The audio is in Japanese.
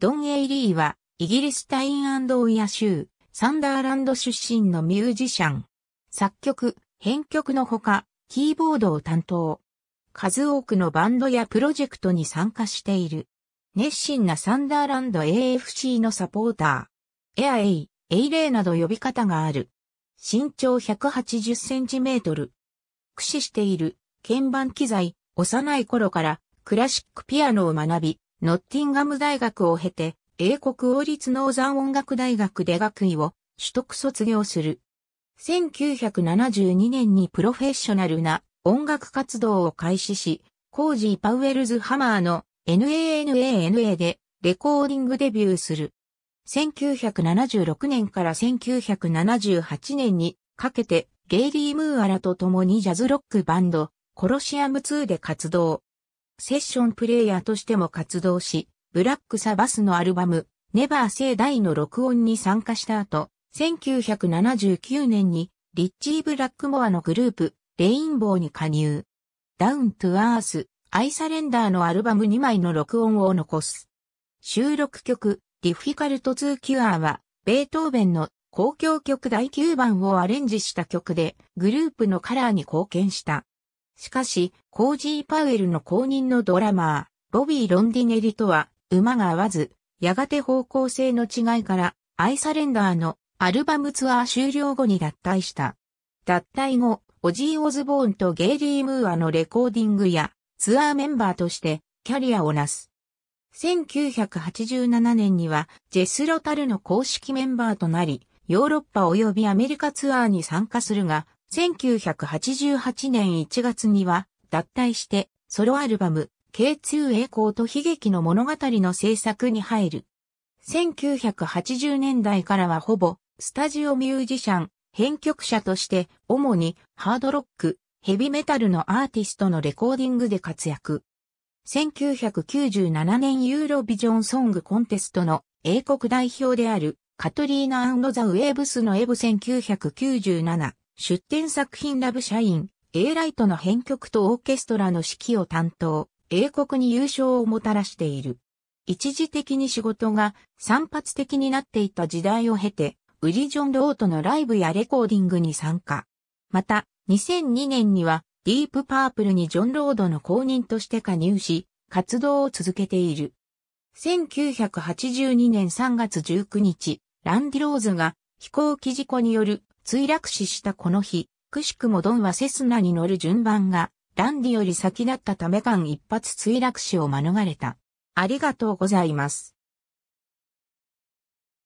ドン・エイリーは、イギリスタインオイア州、サンダーランド出身のミュージシャン。作曲、編曲のほか、キーボードを担当。数多くのバンドやプロジェクトに参加している。熱心なサンダーランド AFC のサポーター。エアエイ、エイレイなど呼び方がある。身長180センチメートル。駆使している鍵盤機材、幼い頃からクラシックピアノを学び、ノッティンガム大学を経て、英国王立ノーザン音楽大学で学位を取得卒業する。1972年にプロフェッショナルな音楽活動を開始し、コージー・パウエルズ・ハマーの NANANA でレコーディングデビューする。1976年から1978年にかけてゲイリー・ムーアラと共にジャズロックバンドコロシアム2で活動。セッションプレイヤーとしても活動し、ブラックサバスのアルバム、ネバー世代の録音に参加した後、1979年にリッチー・ブラックモアのグループ、レインボーに加入。ダウン・トゥ・アース、アイ・サレンダーのアルバム2枚の録音を残す。収録曲、ディフィカルト・ツー・キュアーは、ベートーベンの公共曲第9番をアレンジした曲で、グループのカラーに貢献した。しかし、コージー・パウエルの公認のドラマー、ボビー・ロンディネリとは、馬が合わず、やがて方向性の違いから、アイサレンダーのアルバムツアー終了後に脱退した。脱退後、オジー・オズボーンとゲイリー・ムーアのレコーディングやツアーメンバーとしてキャリアをなす。1987年にはジェス・ロタルの公式メンバーとなり、ヨーロッパ及びアメリカツアーに参加するが、1988年1月には脱退してソロアルバム K2 栄光と悲劇の物語の制作に入る。1980年代からはほぼスタジオミュージシャン、編曲者として主にハードロック、ヘビメタルのアーティストのレコーディングで活躍。1997年ユーロビジョンソングコンテストの英国代表であるカトリーナアンザ・ウェーブスのエブ1997出展作品ラブ社員、A ライトの編曲とオーケストラの指揮を担当、英国に優勝をもたらしている。一時的に仕事が散発的になっていた時代を経て、ウリジョン・ロートのライブやレコーディングに参加。また、2002年にはディープパープルにジョン・ロードの公認として加入し、活動を続けている。1982年3月19日、ランディ・ローズが飛行機事故による墜落死したこの日、くしくもドンはセスナに乗る順番が、ランディより先だったため間一発墜落死を免れた。ありがとうございます。